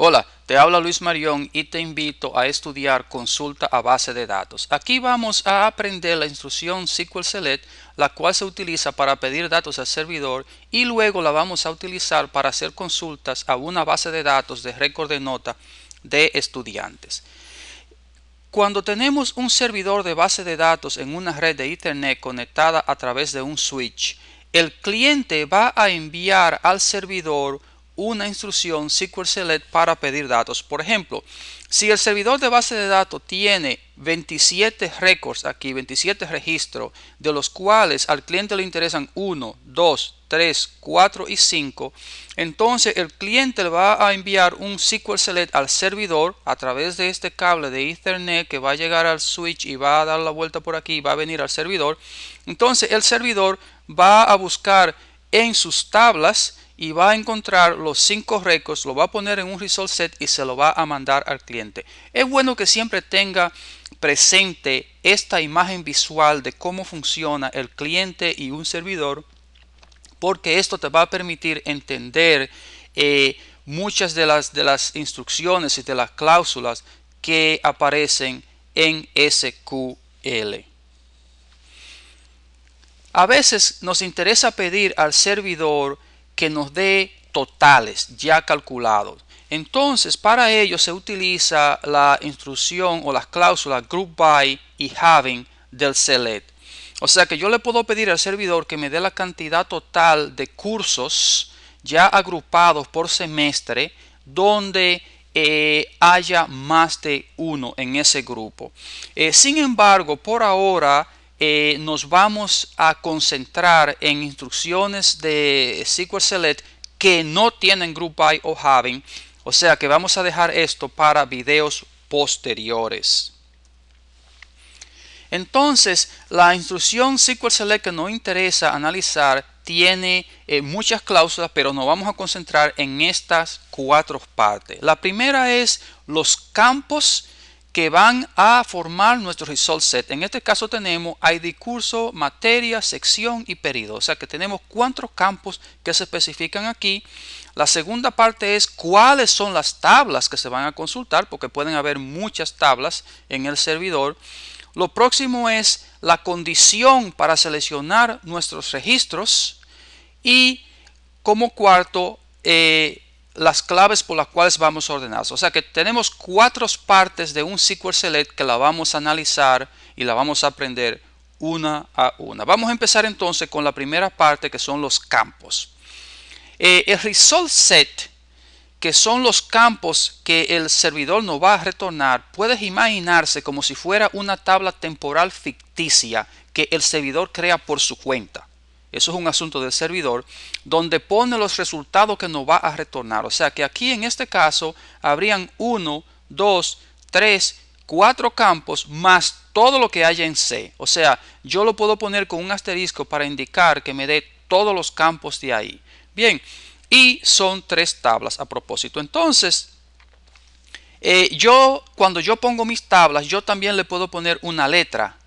Hola, te habla Luis Marión y te invito a estudiar consulta a base de datos. Aquí vamos a aprender la instrucción SQL Select, la cual se utiliza para pedir datos al servidor y luego la vamos a utilizar para hacer consultas a una base de datos de récord de nota de estudiantes. Cuando tenemos un servidor de base de datos en una red de Internet conectada a través de un switch, el cliente va a enviar al servidor una instrucción SQL Select para pedir datos. Por ejemplo, si el servidor de base de datos tiene 27 records aquí, 27 registros, de los cuales al cliente le interesan 1, 2, 3, 4 y 5, entonces el cliente le va a enviar un SQL Select al servidor a través de este cable de Ethernet que va a llegar al switch y va a dar la vuelta por aquí y va a venir al servidor. Entonces el servidor va a buscar en sus tablas y va a encontrar los cinco récords, lo va a poner en un result set y se lo va a mandar al cliente. Es bueno que siempre tenga presente esta imagen visual de cómo funciona el cliente y un servidor, porque esto te va a permitir entender eh, muchas de las, de las instrucciones y de las cláusulas que aparecen en SQL. A veces nos interesa pedir al servidor que nos dé totales ya calculados. Entonces, para ello se utiliza la instrucción o las cláusulas group by y having del select. O sea que yo le puedo pedir al servidor que me dé la cantidad total de cursos ya agrupados por semestre donde eh, haya más de uno en ese grupo. Eh, sin embargo, por ahora eh, nos vamos a concentrar en instrucciones de SQL Select que no tienen Group By o Having. O sea que vamos a dejar esto para videos posteriores. Entonces, la instrucción SQL Select que nos interesa analizar tiene eh, muchas cláusulas, pero nos vamos a concentrar en estas cuatro partes. La primera es los campos que van a formar nuestro result set. En este caso tenemos ID curso, materia, sección y periodo. O sea que tenemos cuatro campos que se especifican aquí. La segunda parte es cuáles son las tablas que se van a consultar, porque pueden haber muchas tablas en el servidor. Lo próximo es la condición para seleccionar nuestros registros. Y como cuarto, eh, las claves por las cuales vamos a ordenar. O sea que tenemos cuatro partes de un SQL Select que la vamos a analizar y la vamos a aprender una a una. Vamos a empezar entonces con la primera parte que son los campos. Eh, el result set, que son los campos que el servidor nos va a retornar, puedes imaginarse como si fuera una tabla temporal ficticia que el servidor crea por su cuenta eso es un asunto del servidor, donde pone los resultados que nos va a retornar. O sea que aquí en este caso habrían 1, 2, 3, 4 campos más todo lo que haya en C. O sea, yo lo puedo poner con un asterisco para indicar que me dé todos los campos de ahí. Bien, y son tres tablas a propósito. Entonces, eh, yo cuando yo pongo mis tablas, yo también le puedo poner una letra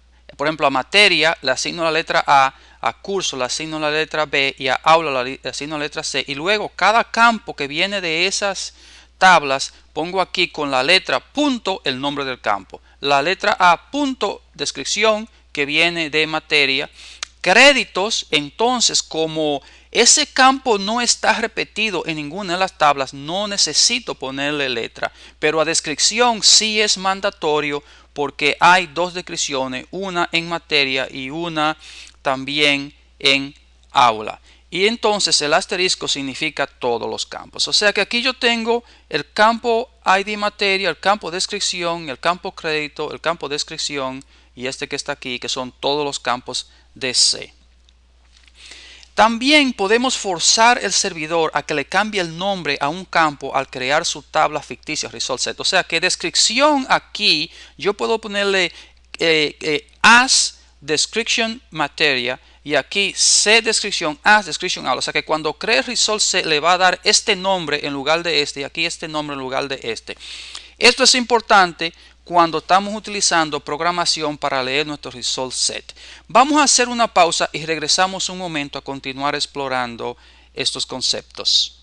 por ejemplo, a materia le asigno la letra A, a curso le asigno la letra B y a aula le asigno la letra C. Y luego cada campo que viene de esas tablas pongo aquí con la letra punto el nombre del campo. La letra A punto descripción que viene de materia. Créditos, entonces como ese campo no está repetido en ninguna de las tablas, no necesito ponerle letra. Pero a descripción sí es mandatorio porque hay dos descripciones, una en materia y una también en aula. Y entonces el asterisco significa todos los campos. O sea que aquí yo tengo el campo ID materia, el campo descripción, el campo crédito, el campo descripción y este que está aquí, que son todos los campos de C. También podemos forzar el servidor a que le cambie el nombre a un campo al crear su tabla ficticia result set. O sea que descripción aquí yo puedo ponerle eh, eh, as description materia y aquí C descripción as description all. O sea que cuando cree result set le va a dar este nombre en lugar de este y aquí este nombre en lugar de este. Esto es importante cuando estamos utilizando programación para leer nuestro result set. Vamos a hacer una pausa y regresamos un momento a continuar explorando estos conceptos.